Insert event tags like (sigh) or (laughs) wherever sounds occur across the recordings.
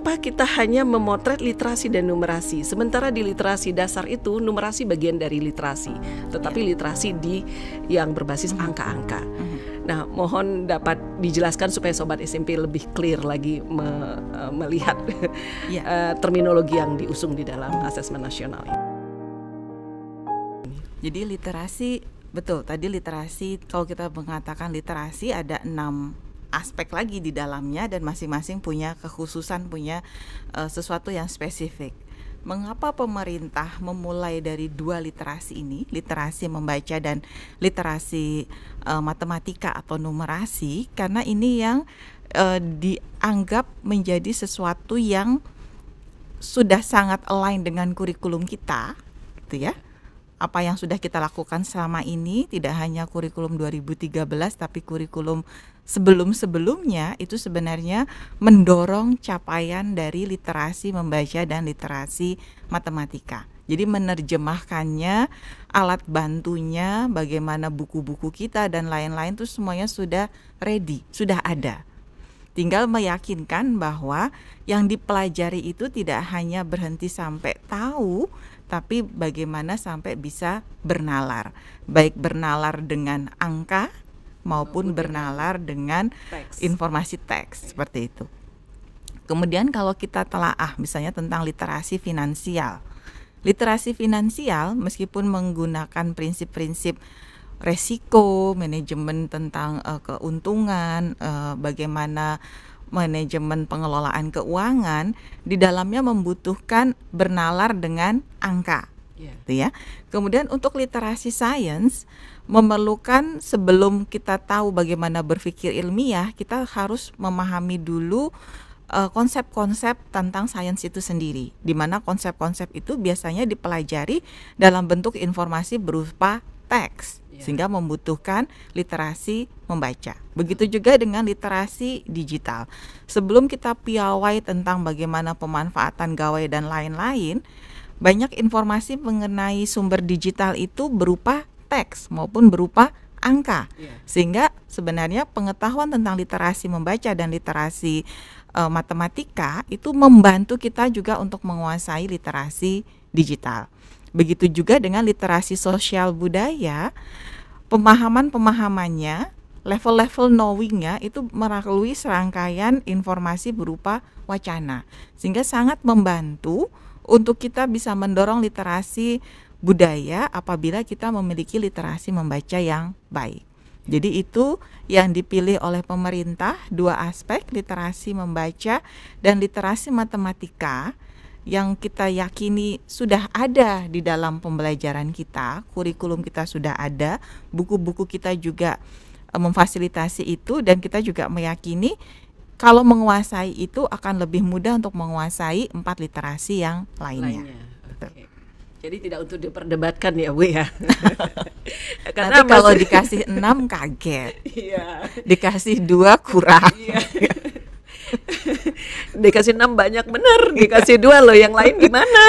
Kenapa kita hanya memotret literasi dan numerasi, sementara di literasi dasar itu numerasi bagian dari literasi, tetapi ya. literasi di yang berbasis hmm. angka-angka. Hmm. Nah, mohon dapat dijelaskan supaya sobat SMP lebih clear lagi me e, melihat yeah. Ya. (laughs) terminologi yang diusung di dalam asesmen nasional. ini Jadi literasi betul tadi literasi kalau kita mengatakan literasi ada enam aspek lagi di dalamnya dan masing-masing punya kekhususan punya uh, sesuatu yang spesifik. Mengapa pemerintah memulai dari dua literasi ini, literasi membaca dan literasi uh, matematika atau numerasi? Karena ini yang uh, dianggap menjadi sesuatu yang sudah sangat align dengan kurikulum kita, gitu ya apa yang sudah kita lakukan selama ini tidak hanya kurikulum 2013 tapi kurikulum sebelum-sebelumnya itu sebenarnya mendorong capaian dari literasi membaca dan literasi matematika. Jadi menerjemahkannya, alat bantunya, bagaimana buku-buku kita dan lain-lain itu semuanya sudah ready, sudah ada. Tinggal meyakinkan bahwa yang dipelajari itu tidak hanya berhenti sampai tahu, tapi bagaimana sampai bisa bernalar. Baik bernalar dengan angka maupun bernalar dengan informasi teks seperti itu. Kemudian kalau kita telaah misalnya tentang literasi finansial. Literasi finansial meskipun menggunakan prinsip-prinsip resiko, manajemen tentang uh, keuntungan, uh, bagaimana manajemen pengelolaan keuangan di dalamnya membutuhkan bernalar dengan angka. Yeah. Gitu ya. Kemudian untuk literasi sains memerlukan sebelum kita tahu bagaimana berpikir ilmiah, kita harus memahami dulu eh, konsep-konsep uh, tentang sains itu sendiri, di mana konsep-konsep itu biasanya dipelajari dalam bentuk informasi berupa teks, iya. sehingga membutuhkan literasi membaca. Begitu juga dengan literasi digital. Sebelum kita piawai tentang bagaimana pemanfaatan gawai dan lain-lain, banyak informasi mengenai sumber digital itu berupa teks maupun berupa angka. Yeah. Sehingga sebenarnya pengetahuan tentang literasi membaca dan literasi e, matematika itu membantu kita juga untuk menguasai literasi digital. Begitu juga dengan literasi sosial budaya, pemahaman-pemahamannya, level-level knowingnya itu melalui serangkaian informasi berupa wacana. Sehingga sangat membantu untuk kita bisa mendorong literasi budaya apabila kita memiliki literasi membaca yang baik. Jadi itu yang dipilih oleh pemerintah dua aspek literasi membaca dan literasi matematika yang kita yakini sudah ada di dalam pembelajaran kita, kurikulum kita sudah ada, buku-buku kita juga e, memfasilitasi itu dan kita juga meyakini kalau menguasai itu akan lebih mudah untuk menguasai empat literasi yang lainnya. lainnya. Jadi tidak untuk diperdebatkan ya Bu ya. (laughs) Karena Nanti kalau masih... dikasih 6 (laughs) kaget. Iya. dikasih dua kurang. Iya. (laughs) dikasih 6 banyak benar, iya. dikasih dua loh yang lain gimana?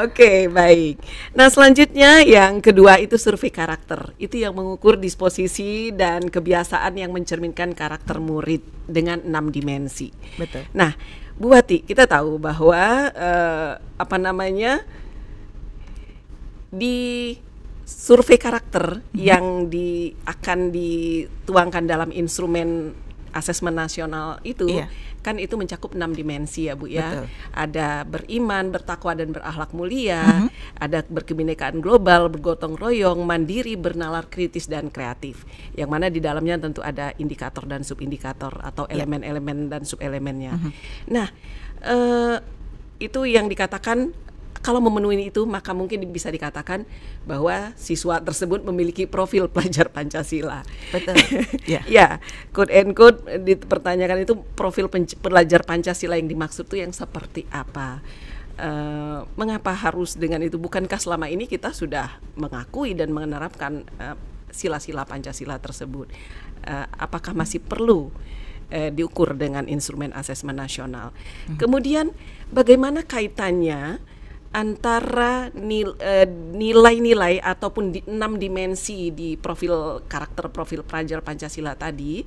Oke, baik. Nah, selanjutnya yang kedua itu survei karakter. Itu yang mengukur disposisi dan kebiasaan yang mencerminkan karakter murid dengan enam dimensi. Betul. Nah, Bu Wati, kita tahu bahwa uh, apa namanya? di survei karakter hmm. yang di akan dituangkan dalam instrumen asesmen nasional itu iya. kan itu mencakup enam dimensi ya Bu ya. Betul. Ada beriman, bertakwa dan berakhlak mulia, mm -hmm. ada berkebinekaan global, bergotong royong, mandiri, bernalar kritis dan kreatif. Yang mana di dalamnya tentu ada indikator dan subindikator atau iya. elemen-elemen dan subelemennya. Mm -hmm. Nah, eh, itu yang dikatakan kalau memenuhi itu maka mungkin bisa dikatakan bahwa siswa tersebut memiliki profil pelajar Pancasila. Betul. (laughs) ya. ya, quote and quote dipertanyakan itu profil pelajar Pancasila yang dimaksud itu yang seperti apa? Uh, mengapa harus dengan itu? Bukankah selama ini kita sudah mengakui dan menerapkan eh, sila-sila uh, Pancasila tersebut? Uh, apakah masih perlu uh, diukur dengan instrumen asesmen nasional? Hmm. Kemudian bagaimana kaitannya antara eh, nilai-nilai ataupun di, enam dimensi di profil karakter profil pelajar Pancasila tadi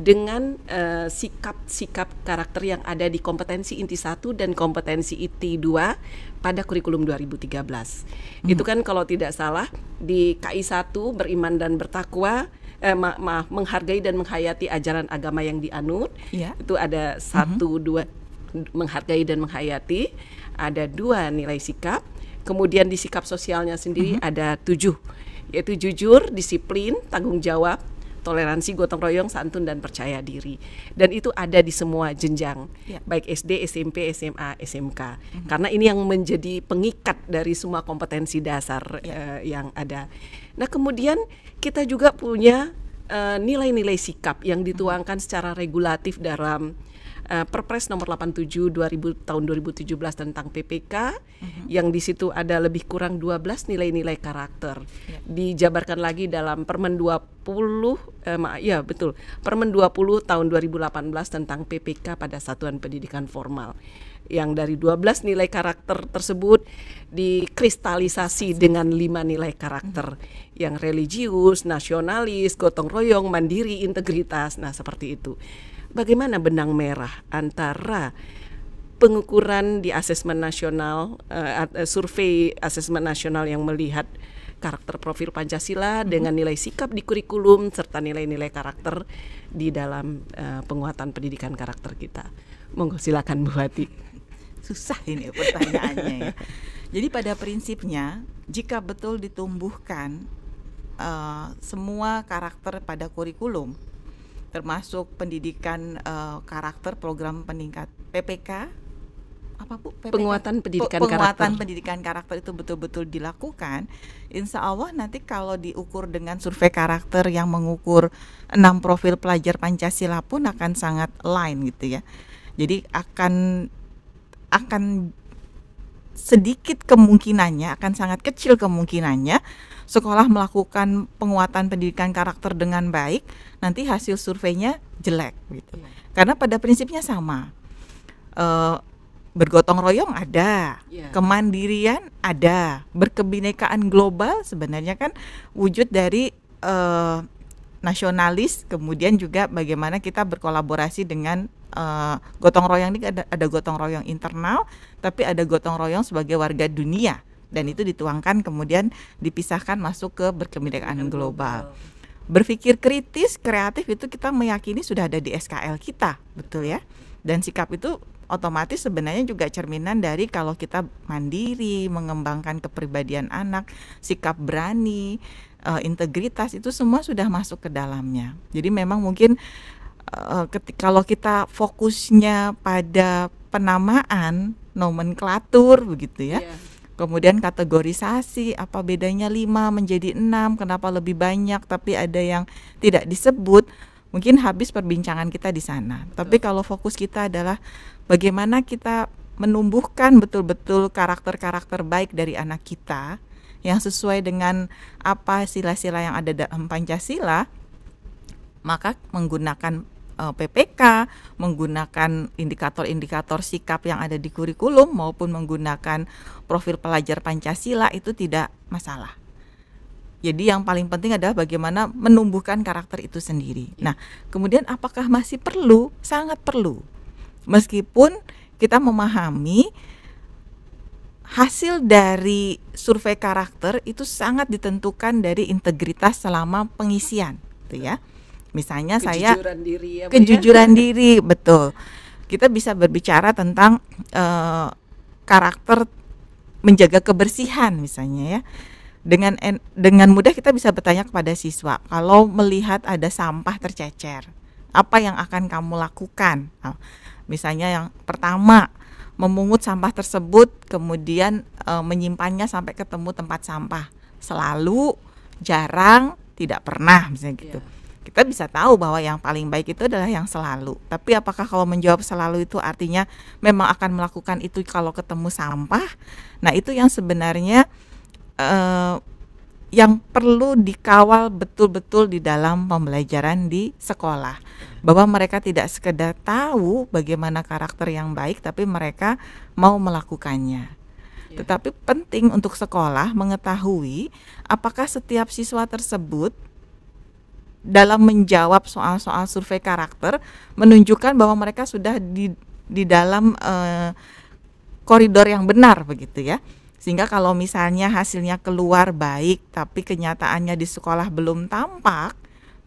dengan eh, sikap-sikap uh, karakter yang ada di kompetensi inti satu dan kompetensi inti 2 pada kurikulum 2013. Hmm. Itu kan kalau tidak salah di KI 1 beriman dan bertakwa eh, ma maaf menghargai dan menghayati ajaran agama yang dianut. Yeah. Itu ada 1 hmm. dua menghargai dan menghayati, ada dua nilai sikap. Kemudian di sikap sosialnya sendiri mm-hmm. ada tujuh, yaitu jujur, disiplin, tanggung jawab, toleransi, gotong royong, santun dan percaya diri. Dan itu ada di semua jenjang, yeah. baik SD, SMP, SMA, SMK. Mm-hmm. Karena ini yang menjadi pengikat dari semua kompetensi dasar yeah. Ya. uh, yang ada. Nah kemudian kita juga punya uh, eh, nilai -nilai sikap yang mhm. dituangkan secara regulatif dalam uh, Perpres nomor 87 2000 tahun 2017 tentang PPK uh-huh. Mhm. yang di situ ada lebih kurang 12 nilai-nilai karakter. Yeah. Dijabarkan lagi dalam Permen 20 eh, ya betul. Permen 20 tahun 2018 tentang PPK pada satuan pendidikan formal yang dari 12 nilai karakter tersebut dikristalisasi dengan lima nilai karakter mhm. yang religius, nasionalis, gotong royong, mandiri, integritas. Nah, seperti itu bagaimana benang merah antara pengukuran di asesmen nasional uh, survei asesmen nasional yang melihat karakter profil Pancasila hmm. dengan nilai sikap di kurikulum serta nilai-nilai karakter di dalam uh, penguatan pendidikan karakter kita. Monggo silakan Bu Hati. Susah ini pertanyaannya ya. Jadi pada prinsipnya jika betul ditumbuhkan uh, semua karakter pada kurikulum termasuk pendidikan uh, karakter program peningkat PPK apa Bu? PPK? Penguatan pendidikan penguatan karakter. Penguatan pendidikan karakter itu betul-betul dilakukan. Insya Allah nanti kalau diukur dengan survei karakter yang mengukur enam profil pelajar Pancasila pun akan sangat lain gitu ya. Jadi akan akan sedikit kemungkinannya akan sangat kecil kemungkinannya sekolah melakukan penguatan pendidikan karakter dengan baik, nanti hasil surveinya jelek gitu. Yeah. Karena pada prinsipnya sama. e, bergotong royong ada, yeah. kemandirian ada, berkebinekaan global sebenarnya kan wujud dari e, nasionalis, kemudian juga bagaimana kita berkolaborasi dengan uh, gotong royong ini ada, ada gotong royong internal, tapi ada gotong royong sebagai warga dunia dan itu dituangkan kemudian dipisahkan masuk ke berkemerdekaan global. Berpikir kritis, kreatif itu kita meyakini sudah ada di SKL kita, betul ya? Dan sikap itu otomatis sebenarnya juga cerminan dari kalau kita mandiri, mengembangkan kepribadian anak, sikap berani, eh, integritas itu semua sudah masuk ke dalamnya. Jadi memang mungkin eh, kalau kita fokusnya pada penamaan nomenklatur begitu ya. Yeah kemudian kategorisasi apa bedanya 5 menjadi 6 kenapa lebih banyak tapi ada yang tidak disebut mungkin habis perbincangan kita di sana Betul. tapi kalau fokus kita adalah bagaimana kita menumbuhkan betul-betul karakter-karakter baik dari anak kita yang sesuai dengan apa sila-sila yang ada dalam Pancasila maka menggunakan uh, eh, PPK, menggunakan indikator-indikator sikap yang ada di kurikulum maupun menggunakan profil pelajar Pancasila itu tidak masalah. Jadi yang paling penting adalah bagaimana menumbuhkan karakter itu sendiri. Iya. Nah, kemudian apakah masih perlu? Sangat perlu. Meskipun kita memahami hasil dari survei karakter itu sangat ditentukan dari integritas selama pengisian, gitu ya misalnya kejujuran saya diri ya, ya. kejujuran ya? (laughs) diri betul kita bisa berbicara tentang uh, karakter menjaga kebersihan misalnya ya dengan dengan mudah kita bisa bertanya kepada siswa kalau melihat ada sampah tercecer apa yang akan kamu lakukan nah, misalnya yang pertama memungut sampah tersebut kemudian e, menyimpannya sampai ketemu tempat sampah selalu jarang tidak pernah misalnya gitu yeah kita bisa tahu bahwa yang paling baik itu adalah yang selalu. Tapi apakah kalau menjawab selalu itu artinya memang akan melakukan itu kalau ketemu sampah? Nah, itu yang sebenarnya uh, yang perlu dikawal betul-betul di dalam pembelajaran di sekolah bahwa mereka tidak sekedar tahu bagaimana karakter yang baik tapi mereka mau melakukannya. Iya. Tetapi penting untuk sekolah mengetahui apakah setiap siswa tersebut dalam menjawab soal-soal survei karakter menunjukkan bahwa mereka sudah di di dalam uh, koridor yang benar begitu ya. Sehingga kalau misalnya hasilnya keluar baik tapi kenyataannya di sekolah belum tampak,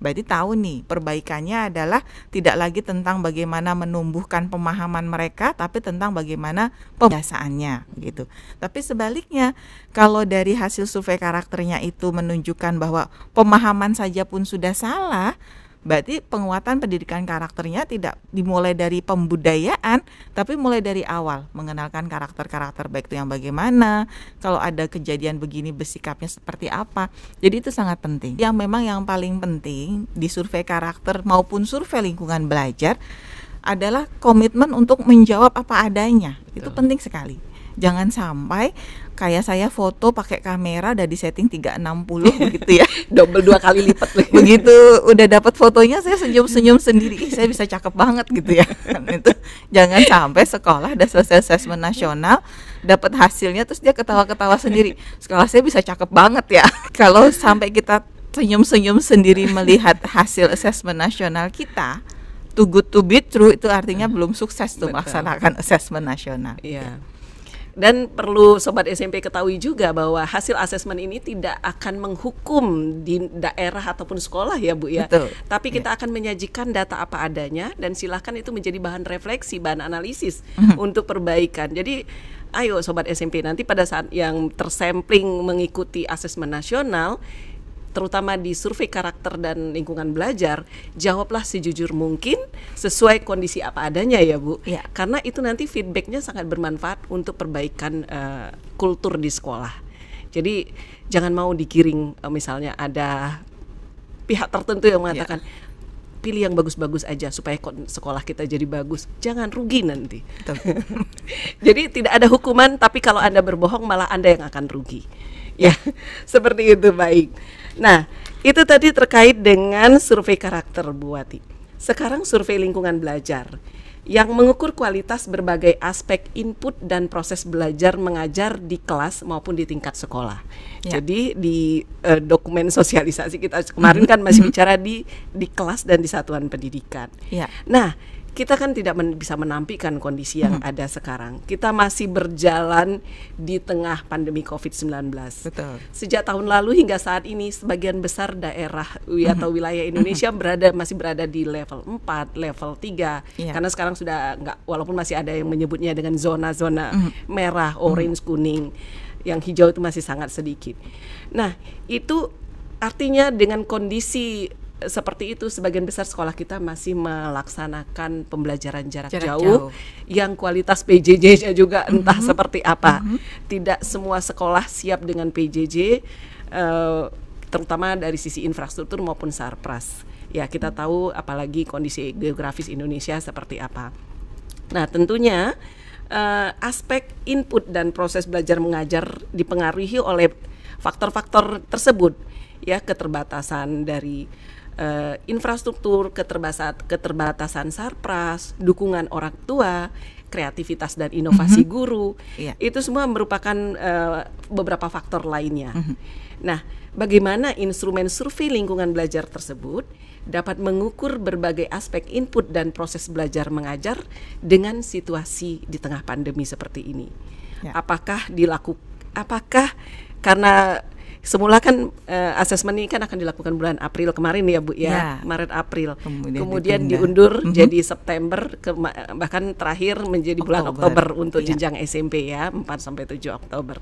berarti tahu nih perbaikannya adalah tidak lagi tentang bagaimana menumbuhkan pemahaman mereka tapi tentang bagaimana pembiasaannya gitu tapi sebaliknya kalau dari hasil survei karakternya itu menunjukkan bahwa pemahaman saja pun sudah salah Berarti penguatan pendidikan karakternya tidak dimulai dari pembudayaan, tapi mulai dari awal mengenalkan karakter-karakter baik itu yang bagaimana, kalau ada kejadian begini bersikapnya seperti apa. Jadi itu sangat penting. Yang memang yang paling penting di survei karakter maupun survei lingkungan belajar adalah komitmen untuk menjawab apa adanya. Itu penting sekali jangan sampai kayak saya foto pakai kamera udah di setting 360 begitu (laughs) ya double dua kali lipat begitu udah dapat fotonya saya senyum-senyum sendiri Ih, saya bisa cakep banget gitu ya (laughs) itu jangan sampai sekolah udah selesai asesmen nasional dapat hasilnya terus dia ketawa-ketawa sendiri sekolah saya bisa cakep banget ya (laughs) kalau sampai kita senyum-senyum sendiri melihat hasil asesmen nasional kita too good to be true itu artinya belum sukses tuh melaksanakan asesmen nasional. Iya. Yeah. Dan perlu sobat SMP ketahui juga bahwa hasil asesmen ini tidak akan menghukum di daerah ataupun sekolah ya Bu ya. Betul. Tapi kita ya. akan menyajikan data apa adanya dan silahkan itu menjadi bahan refleksi, bahan analisis mhm. untuk perbaikan. Jadi ayo sobat SMP nanti pada saat yang tersampling mengikuti asesmen nasional terutama di survei karakter dan lingkungan belajar, jawablah sejujur mungkin sesuai kondisi apa adanya ya Bu. Ya. Karena itu nanti feedbacknya sangat bermanfaat untuk perbaikan uh, kultur di sekolah. Jadi jangan mau digiring uh, misalnya ada pihak tertentu yang mengatakan ya pilih yang bagus-bagus aja supaya sekolah kita jadi bagus. Jangan rugi nanti. (laughs) jadi tidak ada hukuman, tapi kalau Anda berbohong malah Anda yang akan rugi ya (laughs) seperti itu baik nah itu tadi terkait dengan survei karakter Bu Wati sekarang survei lingkungan belajar yang mengukur kualitas berbagai aspek input dan proses belajar mengajar di kelas maupun di tingkat sekolah. Ya. Jadi di uh, dokumen sosialisasi kita kemarin kan masih (laughs) bicara di di kelas dan di satuan pendidikan. Ya. Nah, kita kan tidak men bisa menampikan kondisi yang hmm. ada sekarang. Kita masih berjalan di tengah pandemi COVID-19. Sejak tahun lalu hingga saat ini sebagian besar daerah hmm. atau wilayah Indonesia hmm. berada masih berada di level 4, level 3. Yeah. Karena sekarang sudah nggak walaupun masih ada yang menyebutnya dengan zona-zona hmm. merah, hmm. orange, hmm. kuning. Yang hijau itu masih sangat sedikit. Nah, itu artinya dengan kondisi seperti itu sebagian besar sekolah kita masih melaksanakan pembelajaran jarak, jarak jauh, jauh yang kualitas PJJ-nya juga mm -hmm. entah seperti apa. Mm -hmm. Tidak semua sekolah siap dengan PJJ uh, eh, terutama dari sisi infrastruktur maupun sarpras. Ya, kita mhm. tahu apalagi kondisi geografis Indonesia seperti apa. Nah, tentunya uh, aspek input dan proses belajar mengajar dipengaruhi oleh faktor-faktor tersebut ya keterbatasan dari uh, infrastruktur, keterbatasan, keterbatasan sarpras, dukungan orang tua, kreativitas dan inovasi mm -hmm. guru, yeah. itu semua merupakan uh, beberapa faktor lainnya. Mm -hmm. Nah, bagaimana instrumen survei lingkungan belajar tersebut dapat mengukur berbagai aspek input dan proses belajar mengajar dengan situasi di tengah pandemi seperti ini? Yeah. Apakah dilakukan? Apakah karena semula kan uh, eh, asesmen ini kan akan dilakukan bulan April kemarin ya Bu ya, ya. Maret April. Kemudian, Kemudian diundur mm -hmm. jadi September ke, bahkan terakhir menjadi Oktober. bulan Oktober untuk iya. ya. jenjang SMP ya, 4 sampai 7 Oktober.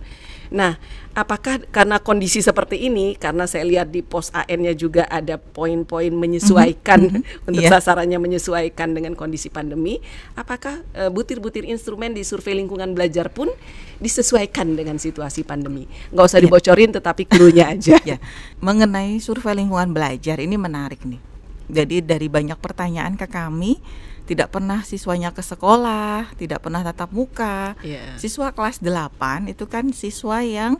Nah, apakah karena kondisi seperti ini karena saya lihat di pos AN-nya juga ada poin-poin menyesuaikan mm -hmm. (laughs) untuk yeah. sasarannya menyesuaikan dengan kondisi pandemi, apakah eh, butir-butir uh, instrumen di survei lingkungan belajar pun disesuaikan dengan situasi pandemi? Nggak usah iya. dibocorin tetapi dulunya (laughs) aja. ya. Mengenai survei lingkungan belajar ini menarik nih. Jadi dari banyak pertanyaan ke kami, tidak pernah siswanya ke sekolah, tidak pernah tatap muka. Yeah. Siswa kelas 8 itu kan siswa yang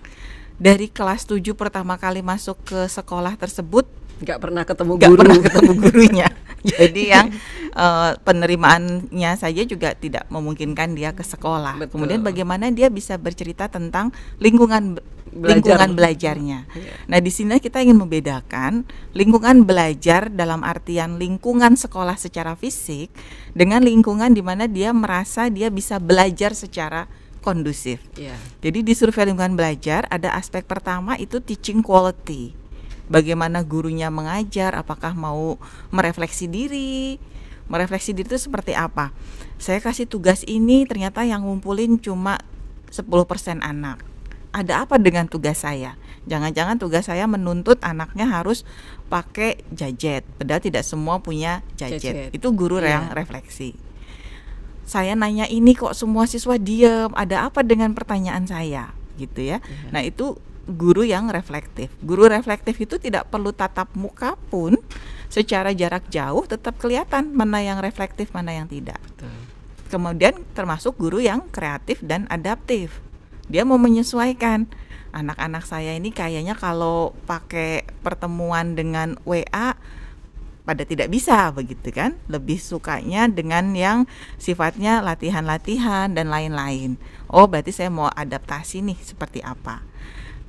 dari kelas 7 pertama kali masuk ke sekolah tersebut nggak pernah ketemu guru. pernah ketemu gurunya. (laughs) Jadi yang uh, penerimaannya saja juga tidak memungkinkan dia ke sekolah. Betul. Kemudian bagaimana dia bisa bercerita tentang lingkungan Belajar. lingkungan belajarnya. Yeah. Nah, di sini kita ingin membedakan lingkungan belajar dalam artian lingkungan sekolah secara fisik dengan lingkungan di mana dia merasa dia bisa belajar secara kondusif. Yeah. Jadi di survei lingkungan belajar ada aspek pertama itu teaching quality bagaimana gurunya mengajar, apakah mau merefleksi diri. Merefleksi diri itu seperti apa? Saya kasih tugas ini ternyata yang ngumpulin cuma 10% anak. Ada apa dengan tugas saya? Jangan-jangan tugas saya menuntut anaknya harus pakai jajet, padahal tidak semua punya jajet. Itu guru yeah. yang refleksi. Saya nanya ini kok semua siswa diem, ada apa dengan pertanyaan saya? Gitu ya. Yeah. Nah, itu guru yang reflektif. Guru reflektif itu tidak perlu tatap muka pun secara jarak jauh tetap kelihatan mana yang reflektif, mana yang tidak. Betul. Kemudian termasuk guru yang kreatif dan adaptif. Dia mau menyesuaikan. Anak-anak saya ini kayaknya kalau pakai pertemuan dengan WA pada tidak bisa begitu kan lebih sukanya dengan yang sifatnya latihan-latihan dan lain-lain oh berarti saya mau adaptasi nih seperti apa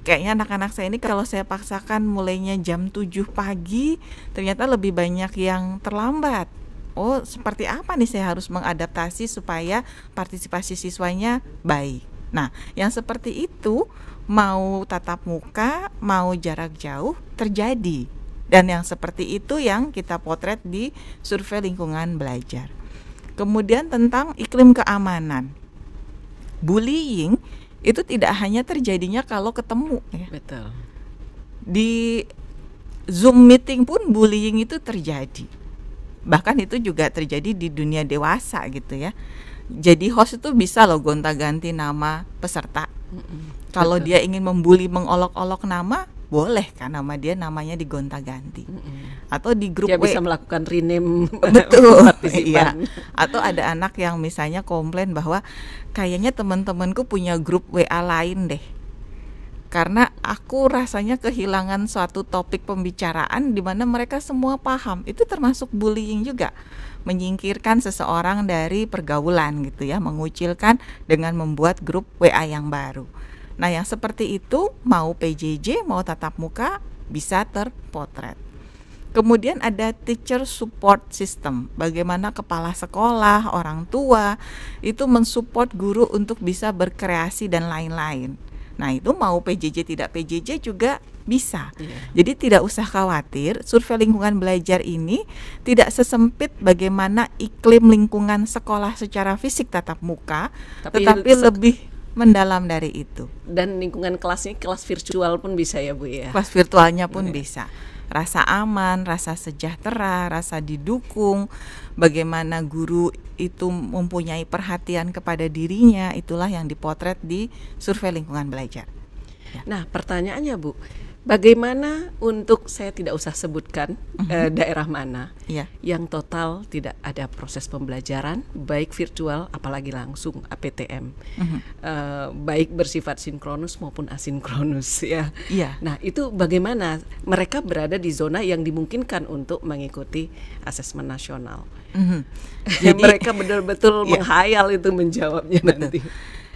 kayaknya anak-anak saya ini kalau saya paksakan mulainya jam 7 pagi ternyata lebih banyak yang terlambat oh seperti apa nih saya harus mengadaptasi supaya partisipasi siswanya baik nah yang seperti itu mau tatap muka mau jarak jauh terjadi dan yang seperti itu yang kita potret di survei lingkungan belajar kemudian tentang iklim keamanan bullying itu tidak hanya terjadinya kalau ketemu ya. Betul. Di Zoom meeting pun bullying itu terjadi. Bahkan itu juga terjadi di dunia dewasa gitu ya. Jadi host itu bisa loh gonta-ganti nama peserta. Mm -mm. Kalau dia ingin membuli mengolok-olok nama, boleh kan nama dia namanya digonta-ganti mm-hmm. atau di grup dia bisa melakukan rename (laughs) betul (laughs) iya atau ada anak yang misalnya komplain bahwa kayaknya teman-temanku punya grup WA lain deh karena aku rasanya kehilangan suatu topik pembicaraan di mana mereka semua paham. Itu termasuk bullying juga. Menyingkirkan seseorang dari pergaulan gitu ya, mengucilkan dengan membuat grup WA yang baru. Nah, yang seperti itu mau PJJ mau tatap muka bisa terpotret. Kemudian ada teacher support system, bagaimana kepala sekolah, orang tua itu mensupport guru untuk bisa berkreasi dan lain-lain. Nah, itu mau PJJ tidak PJJ juga bisa. Yeah. Jadi tidak usah khawatir, survei lingkungan belajar ini tidak sesempit bagaimana iklim lingkungan sekolah secara fisik tatap muka, Tapi tetapi lebih mendalam dari itu. Dan lingkungan kelasnya kelas virtual pun bisa ya Bu ya. Kelas virtualnya pun ya. bisa. Rasa aman, rasa sejahtera, rasa didukung, bagaimana guru itu mempunyai perhatian kepada dirinya, itulah yang dipotret di survei lingkungan belajar. Ya. Nah, pertanyaannya Bu, Bagaimana untuk saya tidak usah sebutkan mm-hmm. eh, daerah mana yeah. yang total tidak ada proses pembelajaran baik virtual apalagi langsung APTM mm-hmm. eh, baik bersifat sinkronus maupun asinkronus (laughs) ya. Yeah. Nah itu bagaimana mereka berada di zona yang dimungkinkan untuk mengikuti asesmen nasional. Mm-hmm. (laughs) Jadi mereka benar betul (laughs) yeah. menghayal itu menjawabnya Betul. nanti.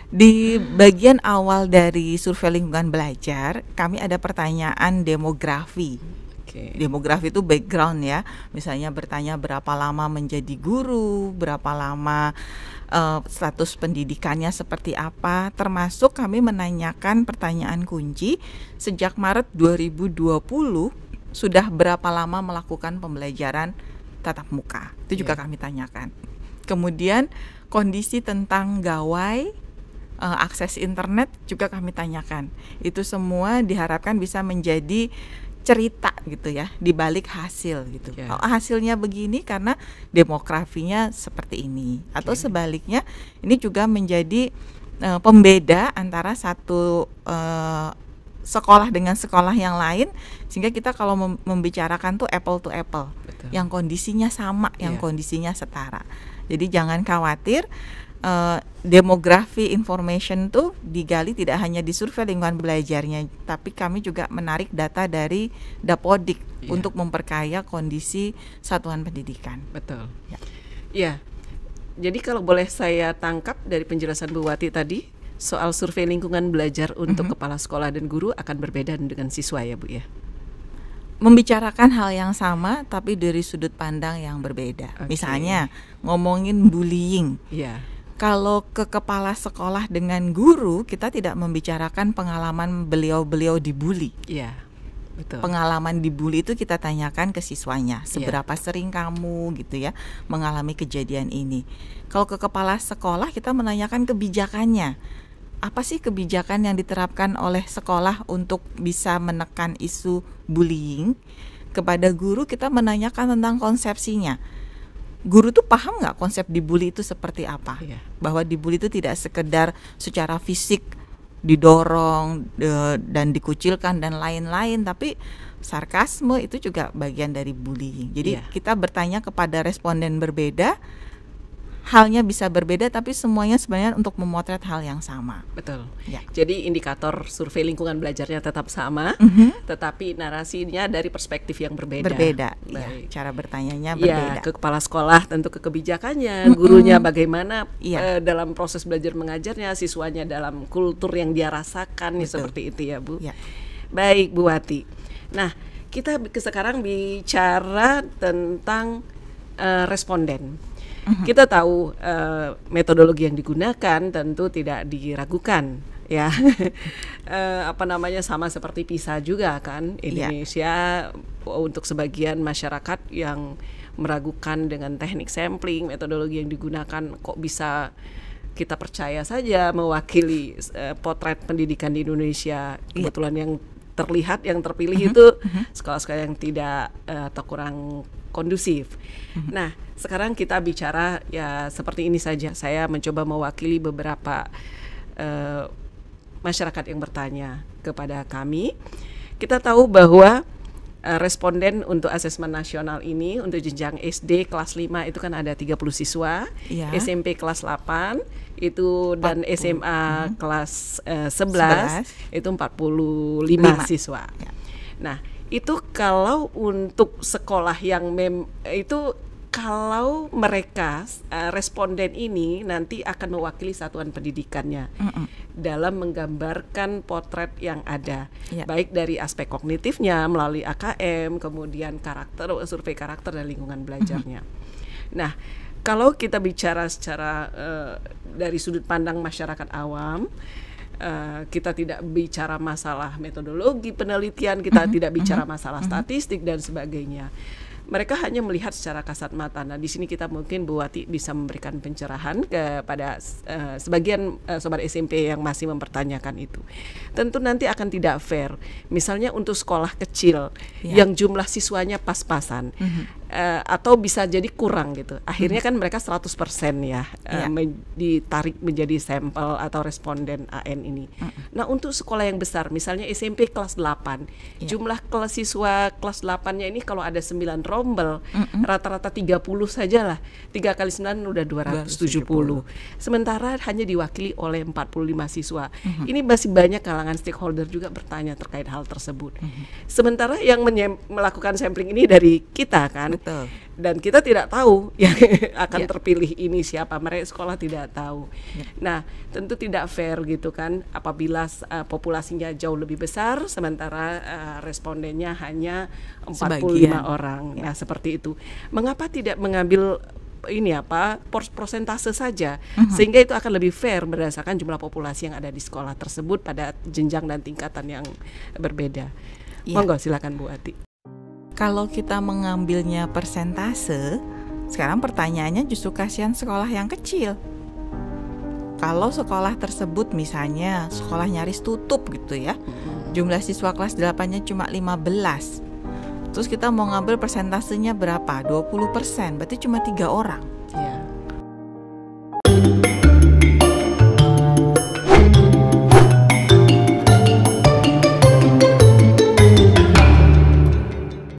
Di bagian awal dari survei lingkungan belajar, kami ada pertanyaan demografi. Demografi itu background ya, misalnya bertanya berapa lama menjadi guru, berapa lama uh, status pendidikannya seperti apa, termasuk kami menanyakan pertanyaan kunci sejak Maret 2020 sudah berapa lama melakukan pembelajaran tatap muka. Itu juga yeah. kami tanyakan. Kemudian kondisi tentang gawai uh, akses internet juga kami tanyakan. Itu semua diharapkan bisa menjadi cerita gitu ya di balik hasil gitu. Okay. Iya. Oh, hasilnya begini karena demografinya seperti ini okay. atau iya. sebaliknya ini juga menjadi uh, pembeda antara satu uh, sekolah dengan sekolah yang lain sehingga kita kalau membicarakan tuh apple to apple Betul. yang kondisinya sama, yang iya. kondisinya setara. Jadi jangan khawatir uh, demografi information tuh digali tidak hanya di survei lingkungan belajarnya, tapi kami juga menarik data dari Dapodik yeah. untuk memperkaya kondisi satuan pendidikan. Betul. Ya. Yeah. Jadi kalau boleh saya tangkap dari penjelasan Bu Wati tadi soal survei lingkungan belajar untuk mm -hmm. kepala sekolah dan guru akan berbeda dengan siswa ya Bu ya membicarakan hal yang sama tapi dari sudut pandang yang berbeda. Okay. Misalnya ngomongin bullying. Yeah kalau ke kepala sekolah dengan guru kita tidak membicarakan pengalaman beliau-beliau dibully. Iya. Yeah, betul. Pengalaman dibully itu kita tanyakan ke siswanya, iya. seberapa yeah. sering kamu gitu ya mengalami kejadian ini. Kalau ke kepala sekolah kita menanyakan kebijakannya. Apa sih kebijakan yang diterapkan oleh sekolah untuk bisa menekan isu bullying? Kepada guru kita menanyakan tentang konsepsinya guru tuh paham nggak konsep dibully itu seperti apa? Yeah. Bahwa dibully itu tidak sekedar secara fisik didorong de, dan dikucilkan dan lain-lain, tapi sarkasme itu juga bagian dari bullying. Jadi yeah. kita bertanya kepada responden berbeda halnya bisa berbeda tapi semuanya sebenarnya untuk memotret hal yang sama. Betul. Ya. Jadi indikator survei lingkungan belajarnya tetap sama, mm -hmm. tetapi narasinya dari perspektif yang berbeda. Berbeda. Ya, Baik. Ya, cara bertanyanya ya, berbeda. Ya, ke kepala sekolah tentu ke kebijakannya, mm -hmm. gurunya mhm. bagaimana ya. uh, dalam proses belajar mengajarnya, siswanya dalam kultur yang dia rasakan nih ya, seperti itu ya, Bu. Ya. Baik, Bu Wati. Nah, kita sekarang bicara tentang uh, responden. Mhm. kita tahu uh, metodologi yang digunakan tentu tidak diragukan ya uh, (laughs) apa namanya sama seperti PISA juga kan iya. Indonesia yeah. Oh, untuk sebagian masyarakat yang meragukan dengan teknik sampling metodologi yang digunakan kok bisa kita percaya saja mewakili uh, potret pendidikan di Indonesia iya. kebetulan yeah. yang terlihat yang terpilih uh mhm, -huh. itu mhm. sekolah-sekolah yang tidak uh, atau kurang kondusif. Mm-hmm. Nah, sekarang kita bicara ya seperti ini saja. Saya mencoba mewakili beberapa uh, masyarakat yang bertanya kepada kami. Kita tahu bahwa uh, responden untuk asesmen nasional ini untuk jenjang SD kelas 5 itu kan ada 30 siswa, ya. SMP kelas 8 itu 40. dan SMA hmm. kelas uh, 11, 11 itu 45 5. siswa. Ya. Nah, itu kalau untuk sekolah yang mem itu kalau mereka eh, responden ini nanti akan mewakili satuan pendidikannya mm -mm. dalam menggambarkan potret yang ada yeah. baik dari aspek kognitifnya melalui AKM kemudian karakter survei karakter dan lingkungan belajarnya. Mm -hmm. Nah, kalau kita bicara secara uh, dari sudut pandang masyarakat awam Eh, kita tidak bicara masalah metodologi penelitian, kita mm -hmm. tidak bicara mhm, masalah mm -hmm. statistik dan sebagainya mereka hanya melihat secara kasat mata. Nah, di sini kita mungkin Bu Wati bisa memberikan pencerahan kepada uh, sebagian uh, sobat SMP yang masih mempertanyakan itu. Tentu nanti akan tidak fair. Misalnya untuk sekolah kecil yeah. yang jumlah siswanya pas-pasan. Mm -hmm uh, atau bisa jadi kurang gitu. Akhirnya hmm. kan mereka 100% ya yeah. uh, iya. ditarik menjadi sampel atau responden AN ini. Uh -uh. Nah, untuk sekolah yang besar, misalnya SMP kelas 8, yeah. jumlah kelas siswa kelas 8-nya ini kalau ada 9 rombel, rata-rata tiga puluh 30 sajalah. 3 kali 9 udah 270. 270. Sementara hanya diwakili oleh 45 siswa. Uh mm-hmm. -huh. Ini masih banyak kalangan stakeholder juga bertanya terkait hal tersebut. Uh mm-hmm. -huh. Sementara yang melakukan sampling ini dari kita kan Betul. Dan kita tidak tahu (laughs) yang akan yeah. terpilih ini siapa. Mereka sekolah tidak tahu. Yeah. Nah, tentu tidak fair gitu kan apabila uh, populasinya jauh lebih besar sementara uh, respondennya hanya 45 Sebagian. orang. Yeah. Nah, seperti itu. Mengapa tidak mengambil ini apa persentase saja mhm. sehingga itu akan lebih fair berdasarkan jumlah populasi yang ada di sekolah tersebut pada jenjang dan tingkatan yang berbeda. Ya. Monggo silakan Bu Ati kalau kita mengambilnya persentase, sekarang pertanyaannya justru kasihan sekolah yang kecil. Kalau sekolah tersebut misalnya sekolah nyaris tutup gitu ya. Jumlah siswa kelas 8-nya cuma 15. Terus kita mau ngambil persentasenya berapa? 20%, persen, berarti cuma tiga orang. Yeah.